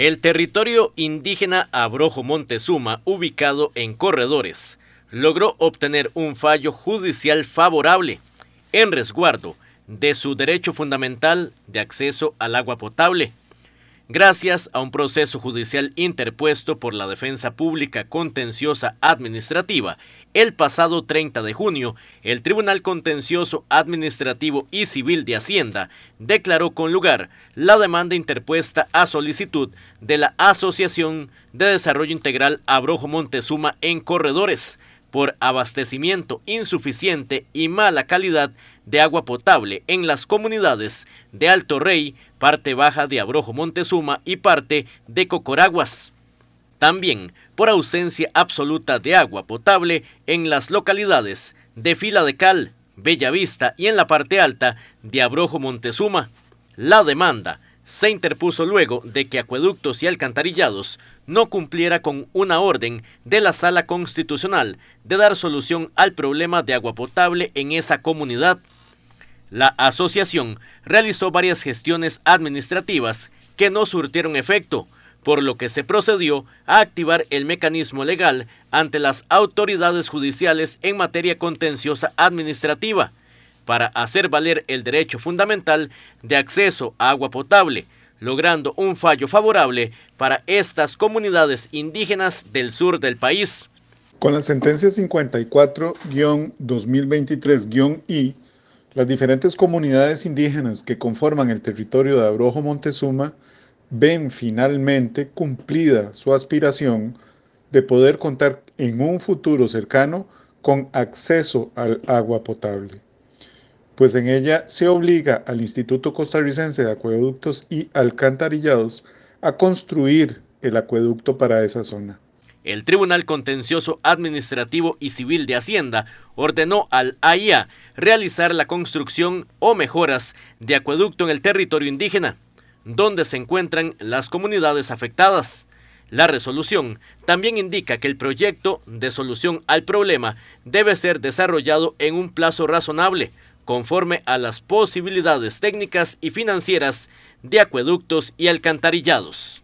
El territorio indígena Abrojo Montezuma, ubicado en Corredores, logró obtener un fallo judicial favorable en resguardo de su derecho fundamental de acceso al agua potable, Gracias a un proceso judicial interpuesto por la Defensa Pública Contenciosa Administrativa, el pasado 30 de junio, el Tribunal Contencioso Administrativo y Civil de Hacienda declaró con lugar la demanda interpuesta a solicitud de la Asociación de Desarrollo Integral Abrojo Montezuma en Corredores por abastecimiento insuficiente y mala calidad de agua potable en las comunidades de Alto Rey, parte baja de Abrojo Montezuma y parte de Cocoraguas. También por ausencia absoluta de agua potable en las localidades de Fila de Cal, Bellavista y en la parte alta de Abrojo Montezuma. La demanda se interpuso luego de que Acueductos y Alcantarillados no cumpliera con una orden de la Sala Constitucional de dar solución al problema de agua potable en esa comunidad. La asociación realizó varias gestiones administrativas que no surtieron efecto, por lo que se procedió a activar el mecanismo legal ante las autoridades judiciales en materia contenciosa administrativa, para hacer valer el derecho fundamental de acceso a agua potable, logrando un fallo favorable para estas comunidades indígenas del sur del país. Con la sentencia 54-2023-I, las diferentes comunidades indígenas que conforman el territorio de Abrojo Montezuma ven finalmente cumplida su aspiración de poder contar en un futuro cercano con acceso al agua potable pues en ella se obliga al Instituto Costarricense de Acueductos y Alcantarillados a construir el acueducto para esa zona. El Tribunal Contencioso Administrativo y Civil de Hacienda ordenó al AIA realizar la construcción o mejoras de acueducto en el territorio indígena, donde se encuentran las comunidades afectadas. La resolución también indica que el proyecto de solución al problema debe ser desarrollado en un plazo razonable, conforme a las posibilidades técnicas y financieras de acueductos y alcantarillados.